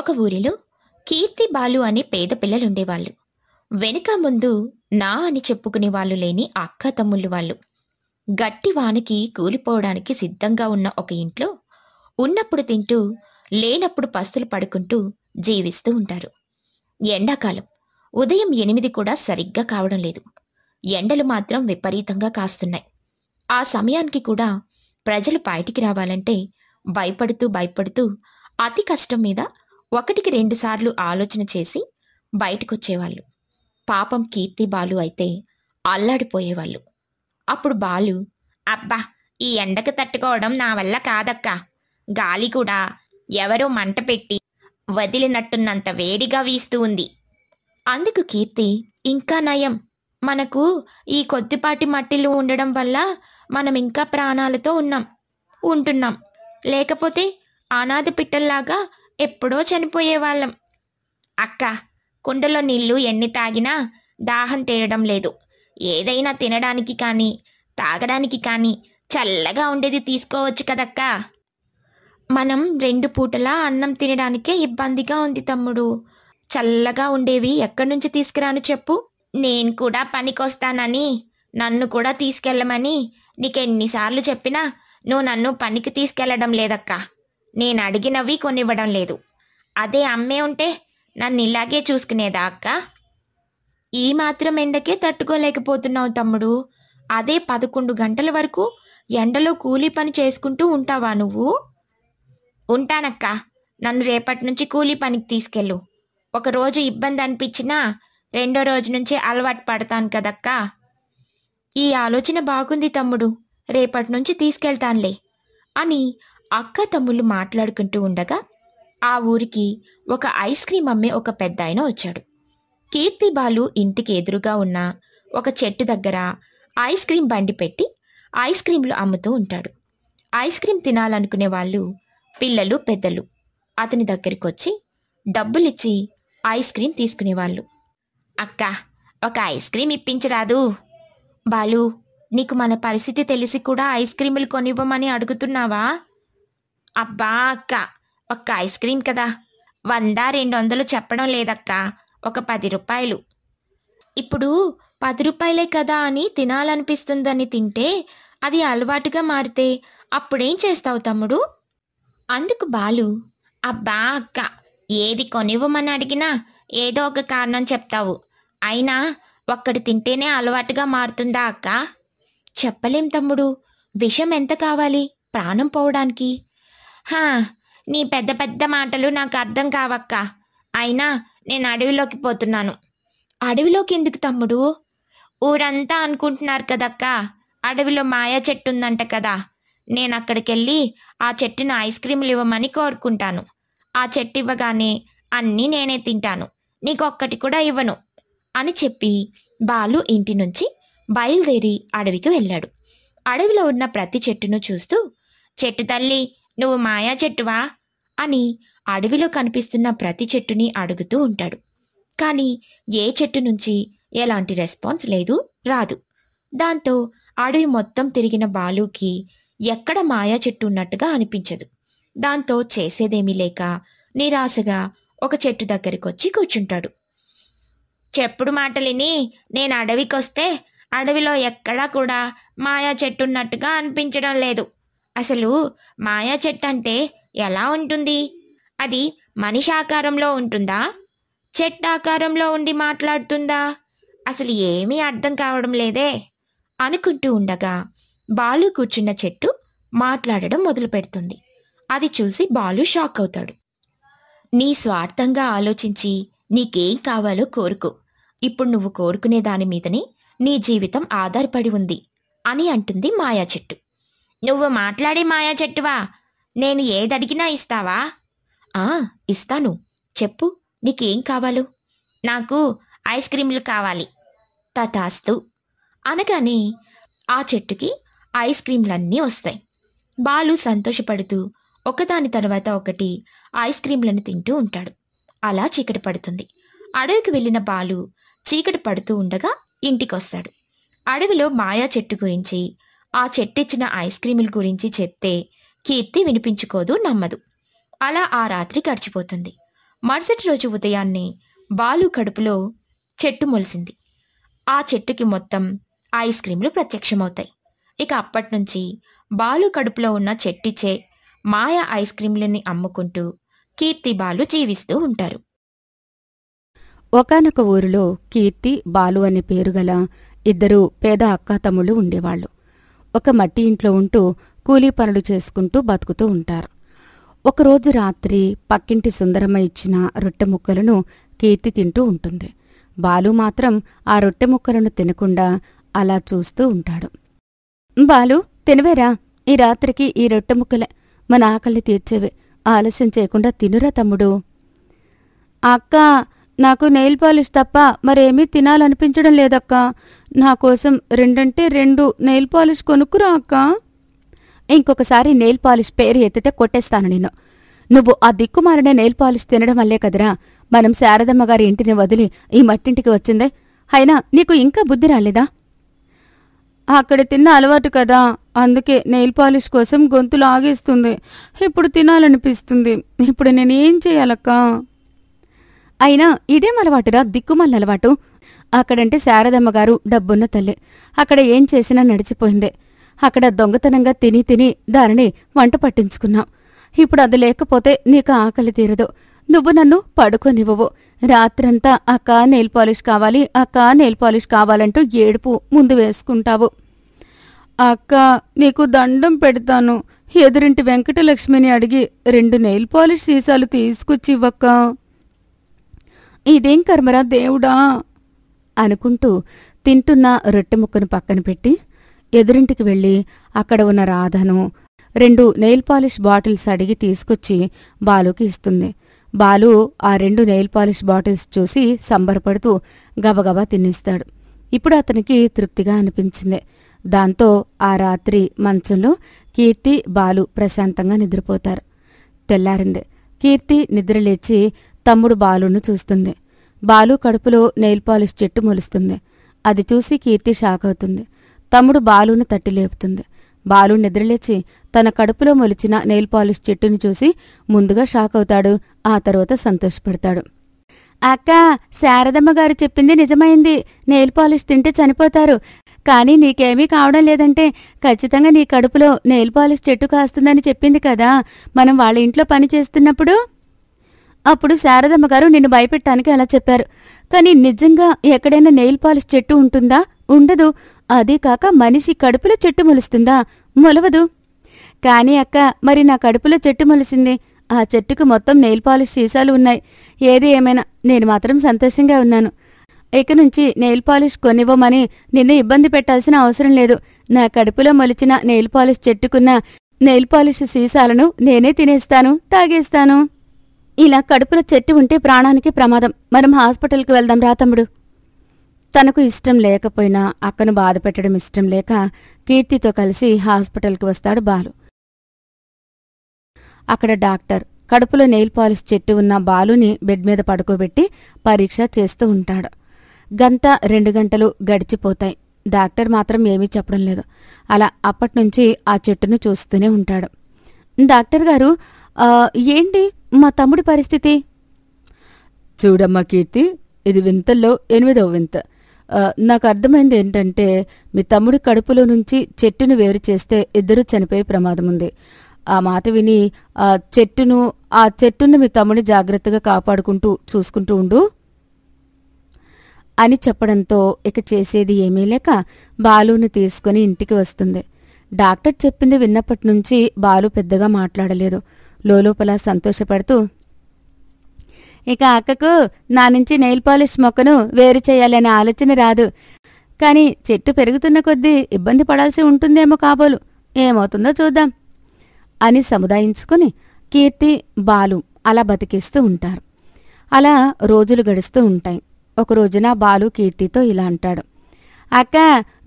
ఒక ఊరిలో కీర్తి బాలు అనే పేద పిల్లలుండేవాళ్ళు వెనుక ముందు నా అని చెప్పుకునే వాళ్ళు లేని అక్క తమ్ముళ్ళు వాళ్ళు గట్టి వానకి కూలిపోవడానికి సిద్ధంగా ఉన్న ఒక ఇంట్లో ఉన్నప్పుడు తింటూ లేనప్పుడు పస్తులు పడుకుంటూ జీవిస్తూ ఉంటారు ఎండాకాలం ఉదయం ఎనిమిది కూడా సరిగ్గా కావడం లేదు ఎండలు మాత్రం విపరీతంగా కాస్తున్నాయి ఆ సమయానికి కూడా ప్రజలు బయటికి రావాలంటే భయపడుతూ భయపడుతూ అతి కష్టం మీద ఒకటికి రెండుసార్లు ఆలోచన చేసి బయటకొచ్చేవాళ్ళు పాపం కీర్తి బాలు అయితే అల్లాడిపోయేవాళ్ళు అప్పుడు బాలు అబ్బా ఈ ఎండకు తట్టుకోవడం నా వల్ల కాదక్కా గాలి కూడా ఎవరో మంట పెట్టి వదిలినట్టున్నంత వేడిగా వీస్తూ ఉంది అందుకు కీర్తి ఇంకా నయం మనకు ఈ కొద్దిపాటి మట్టిలు ఉండడం వల్ల మనం ఇంకా ప్రాణాలతో ఉన్నాం ఉంటున్నాం లేకపోతే అనాథ పిట్టల్లాగా ఎప్పుడో చనిపోయేవాళ్ళం అక్క కుండలో నీళ్లు ఎన్ని తాగినా దాహం తేయడం లేదు ఏదైనా తినడానికి కానీ తాగడానికి కానీ చల్లగా ఉండేది తీసుకోవచ్చు కదక్కా మనం రెండు పూటలా అన్నం తినడానికే ఇబ్బందిగా ఉంది తమ్ముడు చల్లగా ఉండేవి ఎక్కడి నుంచి తీసుకురాను చెప్పు నేను కూడా పనికొస్తానని నన్ను కూడా తీసుకెళ్ళమని నీకెన్నిసార్లు చెప్పినా నువ్వు నన్ను పనికి తీసుకెళ్లడం లేదక్కా నేను అడిగినవి కొనివ్వడం లేదు అదే అమ్మే ఉంటే నన్ను ఇలాగే చూసుకునేదా అక్క ఈ మాత్రం ఎండకే తట్టుకోలేకపోతున్నావు తమ్ముడు అదే పదకొండు గంటల వరకు ఎండలో కూలీ పని చేసుకుంటూ ఉంటావా నువ్వు ఉంటానక్క నన్ను రేపటి నుంచి కూలీ పనికి తీసుకెళ్ళు ఒకరోజు ఇబ్బంది అనిపించినా రెండో రోజు నుంచే అలవాటు పడతాను కదక్క ఈ ఆలోచన బాగుంది తమ్ముడు రేపటి నుంచి తీసుకెళ్తానులే అని అక్క తమ్ముళ్ళు మాట్లాడుకుంటూ ఉండగా ఆ ఊరికి ఒక ఐస్ క్రీమ్ అమ్మే ఒక పెద్ద ఆయన వచ్చాడు కీర్తి బాలు ఇంటికి ఎదురుగా ఉన్న ఒక చెట్టు దగ్గర ఐస్ క్రీమ్ బండి పెట్టి ఐస్ క్రీంలు అమ్ముతూ ఉంటాడు ఐస్ క్రీమ్ తినాలనుకునే వాళ్ళు పిల్లలు పెద్దలు అతని దగ్గరికి వచ్చి డబ్బులిచ్చి ఐస్ క్రీమ్ తీసుకునేవాళ్ళు అక్క ఒక ఐస్ క్రీమ్ ఇప్పించరాదు బాలు నీకు మన పరిస్థితి తెలిసి కూడా ఐస్ క్రీములు కొనివ్వమని అడుగుతున్నావా అబ్బా అక్క ఒక్క ఐస్ క్రీమ్ కదా వంద రెండు వందలు చెప్పడం లేదక్క ఒక పది రూపాయలు ఇప్పుడు పది రూపాయలే కదా అని తినాలనిపిస్తుందని తింటే అది అలవాటుగా మారితే అప్పుడేం చేస్తావు తమ్ముడు అందుకు బాలు అబ్బా అక్క ఏది కొనివ్వమని అడిగినా ఏదో ఒక కారణం చెప్తావు అయినా ఒక్కడు తింటేనే అలవాటుగా మారుతుందా అక్క చెప్పలేం తమ్ముడు విషం ఎంత కావాలి ప్రాణం పోవడానికి హా నీ పెద్ద పెద్ద మాటలు నాకు అర్థం కావక్క అయినా నేను అడవిలోకి పోతున్నాను అడవిలోకి ఎందుకు తమ్ముడు ఊరంతా అనుకుంటున్నారు కదక్క అడవిలో మాయా చెట్టు ఉందంట కదా నేను అక్కడికి వెళ్ళి ఆ చెట్టును ఐస్ క్రీములు ఇవ్వమని కోరుకుంటాను ఆ చెట్టు ఇవ్వగానే అన్నీ నేనే తింటాను నీకొక్కటి కూడా ఇవ్వను అని చెప్పి బాలు ఇంటి నుంచి బయలుదేరి అడవికి వెళ్ళాడు అడవిలో ఉన్న ప్రతి చెట్టును చూస్తూ చెట్టు తల్లి నువ్వు మాయా చెట్టువా అని అడవిలో కనిపిస్తున్న ప్రతి చెట్టుని అడుగుతూ ఉంటాడు కానీ ఏ చెట్టు నుంచి ఎలాంటి రెస్పాన్స్ లేదు రాదు దాంతో అడవి మొత్తం తిరిగిన బాలుకి ఎక్కడ మాయా చెట్టు ఉన్నట్టుగా అనిపించదు దాంతో చేసేదేమీ లేక నిరాశగా ఒక చెట్టు దగ్గరికి వచ్చి కూర్చుంటాడు చెప్పుడు మాటలిని నేను అడవికొస్తే అడవిలో ఎక్కడా కూడా మాయా చెట్టున్నట్టుగా అనిపించడం లేదు అసలు మాయా చెట్టు అంటే ఎలా ఉంటుంది అది మనిషి ఆకారంలో ఉంటుందా చెట్టు ఆకారంలో ఉండి మాట్లాడుతుందా అసలు ఏమీ అర్థం కావడం లేదే అనుకుంటూ ఉండగా బాలు కూర్చున్న చెట్టు మాట్లాడడం మొదలు పెడుతుంది అది చూసి బాలు షాక్ అవుతాడు నీ స్వార్థంగా ఆలోచించి నీకేం కావాలో కోరుకు ఇప్పుడు నువ్వు కోరుకునే దాని మీదనే నీ జీవితం ఆధారపడి ఉంది అని అంటుంది మాయా చెట్టు నువ్వు మాట్లాడే మాయా చెట్టువా నేను ఏదడిగినా ఇస్తావా ఆ ఇస్తాను చెప్పు నీకేం కావాలో నాకు ఐస్ క్రీంలు కావాలి తథాస్తు అనగానే ఆ చెట్టుకి ఐస్ క్రీంలన్నీ వస్తాయి బాలు సంతోషపడుతూ ఒకదాని తర్వాత ఒకటి ఐస్ క్రీంలను తింటూ ఉంటాడు అలా చీకటి పడుతుంది అడవికి వెళ్ళిన బాలు చీకటి పడుతూ ఉండగా ఇంటికొస్తాడు అడవిలో మాయా చెట్టు గురించి ఆ చెట్టిచ్చిన ఐస్ క్రీముల గురించి చెప్తే కీర్తి వినిపించుకోదు నమ్మదు అలా ఆ రాత్రి గడిచిపోతుంది మరుసటి రోజు ఉదయాన్నే బాలు కడుపులో చెట్టు మొలిసింది ఆ చెట్టుకి మొత్తం ఐస్ క్రీములు ప్రత్యక్షమవుతాయి ఇక అప్పటినుంచి బాలు కడుపులో ఉన్న చెట్టిచ్చే మాయ ఐస్ క్రీములని అమ్ముకుంటూ కీర్తి బాలు జీవిస్తూ ఉంటారు ఒకనొక ఊరిలో కీర్తి బాలు అనే పేరుగల ఇద్దరు పేద అక్కాతమ్ముళ్ళు ఉండేవాళ్ళు ఒక మట్టి ఇంట్లో ఉంటూ కూలీ పనులు చేసుకుంటూ బతుకుతూ ఉంటారు ఒకరోజు రాత్రి పక్కింటి సుందరమ్మ ఇచ్చిన రొట్టె ముక్కలను కీర్తి తింటూ ఉంటుంది బాలు మాత్రం ఆ రొట్టె ముక్కలను తినకుండా అలా చూస్తూ ఉంటాడు బాలు తినవేరా ఈ రాత్రికి ఈ రొట్టె ముక్కలే మన ఆకలిని తీర్చేవే ఆలస్యం చేయకుండా తినురా తమ్ముడు అక్క నాకు నెయిల్ పాలిష్ తప్ప మరేమీ తినాలనిపించడం లేదక్కా నా కోసం రెండంటే రెండు నెయిల్ పాలిష్ కొనుక్కురా అక్కా ఇంకొకసారి నెయిల్ పాలిష్ పేరు ఎత్తితే కొట్టేస్తాను నేను నువ్వు ఆ దిక్కుమారనే నెయిల్ పాలిష్ తినడం వల్లే కదరా మనం శారదమ్మ గారి ఇంటిని వదిలి ఈ మట్టింటికి వచ్చిందే అయినా నీకు ఇంకా బుద్ధి రాలేదా అక్కడ తిన్న అలవాటు కదా అందుకే నెయిల్ పాలిష్ కోసం గొంతులు ఆగేస్తుంది ఇప్పుడు తినాలనిపిస్తుంది ఇప్పుడు నేనేం చేయాలక్కా అయినా ఇదేం అలవాటురా దిక్కుమల్ల అలవాటు అక్కడంటే శారదమ్మగారు డబ్బున్న తల్లి అక్కడ ఏం చేసినా నడిచిపోయిందే అక్కడ దొంగతనంగా తిని తిని దానిని వంట పట్టించుకున్నాం ఇప్పుడు అది లేకపోతే నీకు ఆకలి తీరదు నువ్వు నన్ను పడుకోనివ్వవు రాత్రంతా అక్క నెయిల్ పాలిష్ కావాలి అక్క నెయిల్ పాలిష్ కావాలంటూ ఏడుపు ముందు వేసుకుంటావు అక్క నీకు దండం పెడతాను ఎదురింటి వెంకటలక్ష్మిని అడిగి రెండు నెయిల్ పాలిష్ సీసాలు తీసుకొచ్చివ్వక్కా ఇదేం కర్మరా దేవుడా అనుకుంటూ తింటున్న రొట్టె ముక్కను పక్కన పెట్టి ఎదురింటికి వెళ్ళి అక్కడ ఉన్న రాధను రెండు నెయిల్ పాలిష్ బాటిల్స్ అడిగి తీసుకొచ్చి బాలుకి ఇస్తుంది బాలు ఆ రెండు నెయిల్ పాలిష్ బాటిల్స్ చూసి సంబరపడుతూ గబగబా తినిస్తాడు ఇప్పుడు అతనికి తృప్తిగా అనిపించింది దాంతో ఆ రాత్రి మంచంలో కీర్తి బాలు ప్రశాంతంగా నిద్రపోతారు తెల్లారింది కీర్తి నిద్రలేచి తమ్ముడు బాలును చూస్తుంది బాలు కడుపులో నెయిల్ పాలిష్ చెట్టు మొలుస్తుంది అది చూసి కీర్తి షాక్ అవుతుంది తమ్ముడు బాలును తట్టి లేపుతుంది బాలు నిద్రలేచి తన కడుపులో మొలిచిన నెయిల్ పాలిష్ చెట్టును చూసి ముందుగా షాక్ అవుతాడు ఆ తర్వాత సంతోషపడతాడు అక్క శారదమ్మ గారు చెప్పింది నిజమైంది నెయిల్ పాలిష్ తింటే చనిపోతారు కానీ నీకేమీ కావడం లేదంటే ఖచ్చితంగా నీ కడుపులో నెయిల్ పాలిష్ చెట్టు కాస్తుందని చెప్పింది కదా మనం వాళ్ళ ఇంట్లో పని చేస్తున్నప్పుడు అప్పుడు శారదమ్మ గారు నిన్ను భయపెట్టానికి అలా చెప్పారు కానీ నిజంగా ఎక్కడైనా నెయిల్ పాలిష్ చెట్టు ఉంటుందా ఉండదు అదే కాక మనిషి కడుపులో చెట్టు మొలుస్తుందా మొలవదు కానీ అక్క మరి నా కడుపులో చెట్టు మొలిసింది ఆ చెట్టుకు మొత్తం నెయిల్ పాలిష్ సీసాలు ఉన్నాయి ఏది ఏమైనా నేను మాత్రం సంతోషంగా ఉన్నాను ఇక నుంచి నెయిల్ పాలిష్ కొనివ్వమని నిన్ను ఇబ్బంది పెట్టాల్సిన అవసరం లేదు నా కడుపులో మొలిచిన నెయిల్ పాలిష్ చెట్టుకున్న నెయిల్ పాలిష్ సీసాలను నేనే తినేస్తాను తాగేస్తాను ఇలా కడుపులో చెట్టు ఉంటే ప్రాణానికి ప్రమాదం మనం హాస్పిటల్కి వెళ్దాం రా తమ్ముడు తనకు ఇష్టం లేకపోయినా అక్కను బాధ పెట్టడం ఇష్టం లేక కీర్తితో కలిసి హాస్పిటల్కి వస్తాడు బాలు అక్కడ డాక్టర్ కడుపులో నెయిల్ పాలిష్ చెట్టు ఉన్న బాలుని బెడ్ మీద పడుకోబెట్టి పరీక్ష చేస్తూ ఉంటాడు గంట రెండు గంటలు గడిచిపోతాయి డాక్టర్ మాత్రం ఏమీ చెప్పడం లేదు అలా అప్పటినుంచి ఆ చెట్టును చూస్తూనే ఉంటాడు డాక్టర్ గారు ఏంటి మా తమ్ముడి పరిస్థితి చూడమ్మా కీర్తి ఇది వింతల్లో ఎనిమిదవ వింత నాకు అర్థమైంది ఏంటంటే మీ తమ్ముడి కడుపులో నుంచి చెట్టును వేరు చేస్తే ఇద్దరు చనిపోయే ప్రమాదం ఉంది ఆ మాట విని ఆ చెట్టును ఆ చెట్టును మీ తమ్ముడిని జాగ్రత్తగా కాపాడుకుంటూ చూసుకుంటూ ఉండు అని చెప్పడంతో ఇక చేసేది ఏమీ లేక బాలుని తీసుకుని ఇంటికి వస్తుంది డాక్టర్ చెప్పింది విన్నప్పటి నుంచి బాలు పెద్దగా మాట్లాడలేదు లోపల సంతోషపడుతూ ఇక అక్కకు నా నుంచి నెయిల్ పాలిష్ మొక్కను వేరు చేయాలనే ఆలోచన రాదు కానీ చెట్టు పెరుగుతున్న కొద్దీ ఇబ్బంది పడాల్సి ఉంటుందేమో కాబోలు ఏమవుతుందో చూద్దాం అని సముదాయించుకుని కీర్తి బాలు అలా బతికిస్తూ ఉంటారు అలా రోజులు గడుస్తూ ఉంటాయి ఒక రోజున బాలు కీర్తితో ఇలా అంటాడు అక్క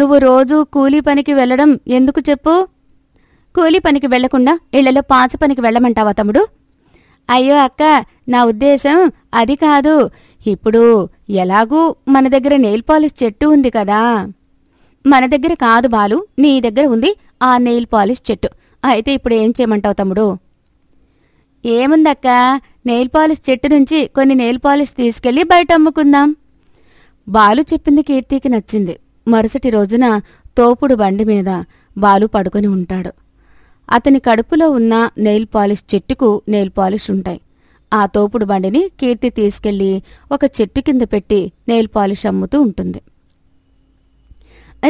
నువ్వు రోజూ కూలీ పనికి వెళ్ళడం ఎందుకు చెప్పు కూలి పనికి వెళ్లకుండా ఇళ్లలో పాచ పనికి వెళ్లమంటావా తమ్ముడు అయ్యో అక్క నా ఉద్దేశం అది కాదు ఇప్పుడు ఎలాగూ మన దగ్గర నెయిల్ పాలిష్ చెట్టు ఉంది కదా మన దగ్గర కాదు బాలు నీ దగ్గర ఉంది ఆ నెయిల్ పాలిష్ చెట్టు అయితే ఇప్పుడు ఏం చేయమంటావు తమ్ముడు ఏముందక్క నెయిల్ పాలిష్ చెట్టు నుంచి కొన్ని నెయిల్ పాలిష్ తీసుకెళ్లి బయట అమ్ముకుందాం బాలు చెప్పింది కీర్తికి నచ్చింది మరుసటి రోజున తోపుడు బండి మీద బాలు పడుకుని ఉంటాడు అతని కడుపులో ఉన్న నెయిల్ పాలిష్ చెట్టుకు నెయిల్ పాలిష్ ఉంటాయి ఆ తోపుడు బండిని కీర్తి తీసుకెళ్లి ఒక చెట్టు కింద పెట్టి నెయిల్ పాలిష్ అమ్ముతూ ఉంటుంది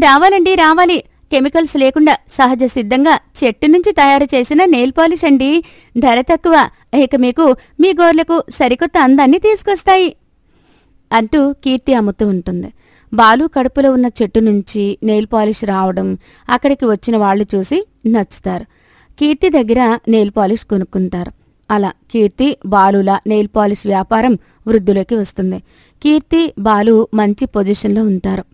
రావాలండి రావాలి కెమికల్స్ లేకుండా సహజ సిద్ధంగా చెట్టు నుంచి తయారు చేసిన నెయిల్ పాలిష్ అండి ధర తక్కువ ఇక మీకు మీ గోర్లకు సరికొత్త అందాన్ని తీసుకొస్తాయి అంటూ కీర్తి అమ్ముతూ ఉంటుంది బాలు కడుపులో ఉన్న చెట్టు నుంచి నెయిల్ పాలిష్ రావడం అక్కడికి వచ్చిన వాళ్ళు చూసి నచ్చుతారు కీర్తి దగ్గర నెయిల్ పాలిష్ కొనుక్కుంటారు అలా కీర్తి బాలుల నెయిల్ పాలిష్ వ్యాపారం వృద్ధిలోకి వస్తుంది కీర్తి బాలు మంచి పొజిషన్లో ఉంటారు